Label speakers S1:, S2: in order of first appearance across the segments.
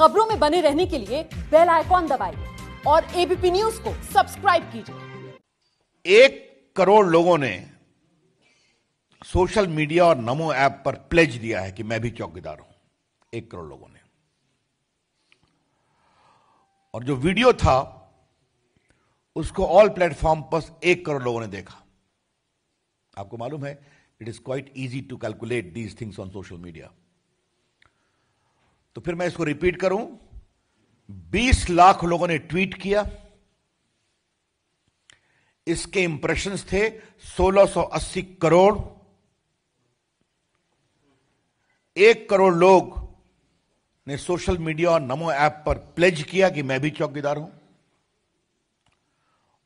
S1: खबरों में बने रहने के लिए बेल आइकॉन दबाइए और एबीपी न्यूज को सब्सक्राइब कीजिए एक करोड़ लोगों ने सोशल मीडिया और नमो ऐप पर प्लेज दिया है कि मैं भी चौकीदार हूं एक करोड़ लोगों ने और जो वीडियो था उसको ऑल प्लेटफॉर्म पर एक करोड़ लोगों ने देखा आपको मालूम है it is quite easy to calculate these things on social media तो फिर मैं इसको रिपीट करूं 20 लाख लोगों ने ट्वीट किया इसके इंप्रेशन थे 1680 करोड़ एक करोड़ लोग ने सोशल मीडिया और नमो ऐप पर प्लेज किया कि मैं भी चौकीदार हूं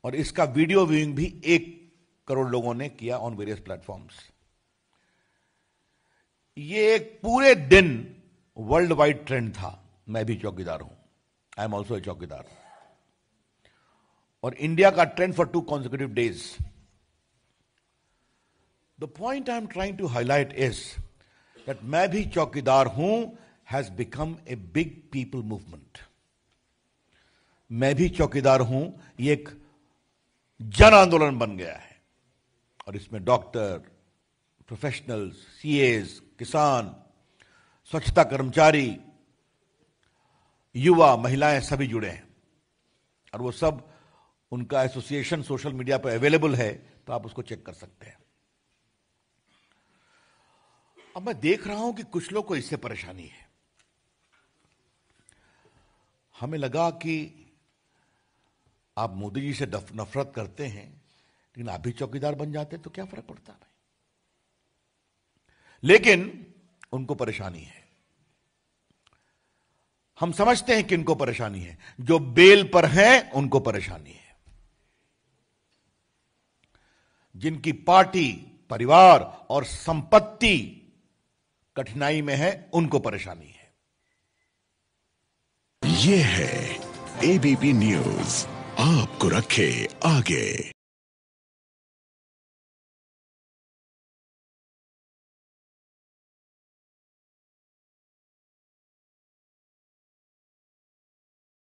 S1: और इसका वीडियो व्यूइंग भी एक करोड़ लोगों ने किया ऑन वेरियस प्लेटफॉर्म्स ये एक पूरे दिन वर्ल्ड वाइड ट्रेंड था मैं भी चौकीदार हूं आई एम ऑल्सो ए चौकीदार और इंडिया का trend for two consecutive days the point I am trying to highlight is that मैं भी चौकीदार हूं has become a big people movement मैं भी चौकीदार हूं ये एक जन आंदोलन बन गया है और इसमें डॉक्टर प्रोफेशनल्स सीएस किसान स्वच्छता कर्मचारी युवा महिलाएं सभी जुड़े हैं और वो सब उनका एसोसिएशन सोशल मीडिया पर अवेलेबल है तो आप उसको चेक कर सकते हैं अब मैं देख रहा हूं कि कुछ लोग को इससे परेशानी है हमें लगा कि आप मोदी जी से नफरत करते हैं लेकिन आप भी चौकीदार बन जाते हैं तो क्या फर्क पड़ता है लेकिन उनको परेशानी है हम समझते हैं कि इनको परेशानी है जो बेल पर हैं उनको परेशानी है जिनकी पार्टी परिवार और संपत्ति कठिनाई में है उनको परेशानी है ये है एबीपी न्यूज आपको रखे आगे